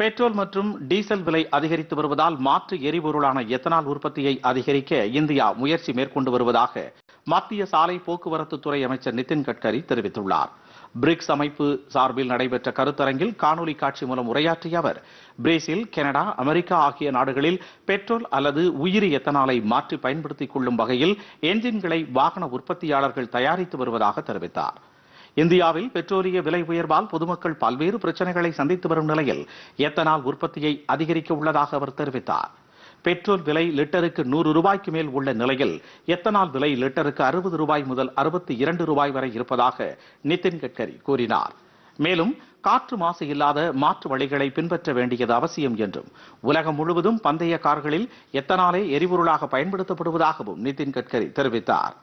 petrol மற்றும் diesel விலை அதிகரித்து வருவதால் மாற்று எரிபொருளான எத்தனால் உற்பத்தியை அதிகரிக்க இந்தியா முயற்சி மேற்கொண்டு வருவதாக மத்திய சாலை போக்குவரத்து துறை அமைச்சர் நிதின் கட்கரி தெரிவித்துள்ளார் பிரிக்ஸ் அமைப்பு சார்பில் நடைபெற்ற கருத்தரங்கில் காணொலி காட்சி மூலம் உரையாற்றிய அவர் பிரேசில் கனடா அமெரிக்கா ஆகிய நாடுகளில் பெட்ரோல் அல்லது உயிரி எத்தனாலை மாற்றி பயன்படுத்திக் கொள்ளும் வகையில் என்ஜின்களை வாகன உற்பத்தியாளர்கள் தயாரித்து வருவதாக தெரிவித்தார் இந்தியாவில் பெட்ரோலிய விலை உயர்வால் பொதுமக்கள் பல்வேறு பிரச்சனைகளை சந்தித்து வரும் நிலையில் எத்தனால் உற்பத்தியை அதிகரிக்க உள்ளதாக அவர் தெரிவித்தார் பெட்ரோல் விலை லிட்டருக்கு நூறு ரூபாய்க்கு மேல் உள்ள நிலையில் எத்தனால் விலை லிட்டருக்கு அறுபது ரூபாய் முதல் அறுபத்தி இரண்டு ரூபாய் வரை இருப்பதாக நிதின் கட்கரி கூறினார் மேலும் காற்று மாசு இல்லாத மாற்று வழிகளை பின்பற்ற வேண்டியது அவசியம் என்றும் உலகம் முழுவதும் பந்தய கார்களில் எத்தனாலே எரிபொருளாக பயன்படுத்தப்படுவதாகவும் நிதின் கட்கரி தெரிவித்தார்